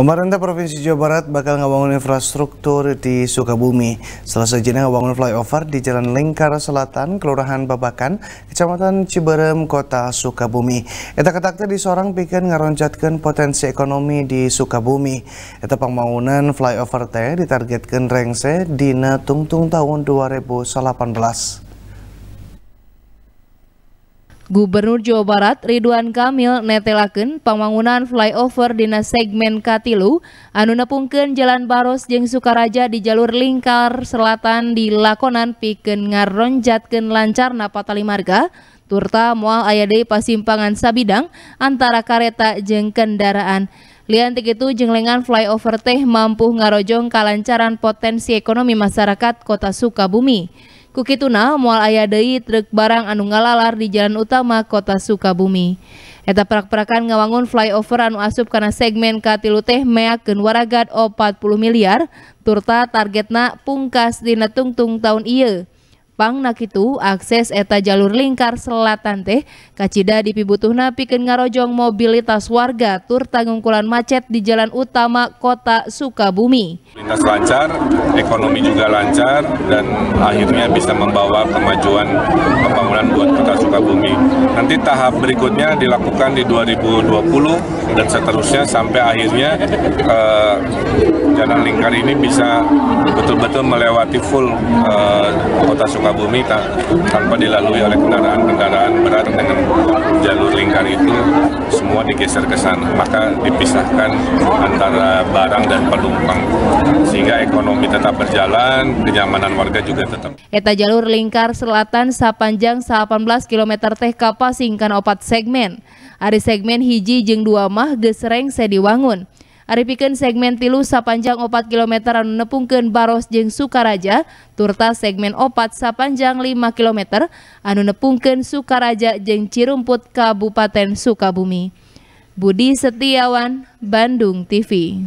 Pemerintah Provinsi Jawa Barat bakal ngebangun infrastruktur di Sukabumi. Salah jeneng ngebangun flyover di Jalan Lingkar Selatan, Kelurahan Babakan, Kecamatan Ciberem, Kota Sukabumi. Eta ketakta di seorang pikir ngeroncatkan potensi ekonomi di Sukabumi. Eta pembangunan flyover teh ditargetkan rengse dina tungtung tahun 2018. Gubernur Jawa Barat Ridwan Kamil netelaken pembangunan flyover dina segmen Katilu anu nepungkeun Jalan Baros Jeng Sukaraja di jalur lingkar selatan di Lakonan pikeun ngaronjatkeun napatali marga turta mual ayade pasimpangan sabidang antara kareta jeng kendaraan. Lian itu jeung lengan flyover teh mampu ngarojong kalancaran potensi ekonomi masyarakat Kota Sukabumi. Kukituna mual ayah deui truk barang anu ngalalar di jalan utama kota Sukabumi. Eta perak-perakan ngawangun flyover anu asup karena segmen katilu teh meakeun waragad o 40 miliar turta targetna pungkas dina tungtung tahun iya. Pang nakitu akses eta jalur lingkar selatan teh kacida dipibutuhna pikeun ngarojong mobilitas warga tur tangungkulan macet di jalan utama kota Sukabumi aktivitas lancar, ekonomi juga lancar, dan akhirnya bisa membawa kemajuan pembangunan buat kota Sukabumi. Nanti tahap berikutnya dilakukan di 2020 dan seterusnya sampai akhirnya eh, jalan lingkar ini bisa betul-betul melewati full eh, kota Sukabumi tanpa dilalui oleh kendaraan-kendaraan berat dengan jalur lingkar itu semua digeser ke sana, maka dipisahkan antara barang dan penumpang sehingga ekonomi tetap berjalan, kenyamanan warga juga tetap. Eta jalur lingkar selatan sepanjang 18 km teh kapas singkan opat segmen. Ari segmen hiji Jeng dua mah Gesreng sediwangun. Aripikan segmen tilu sepanjang 4 km anu nepungkeun Baros jeung Sukaraja, turta segmen empat sepanjang 5 km anu nepungkeun Sukaraja jeung Cirumput Kabupaten Sukabumi. Budi Setiawan, Bandung TV.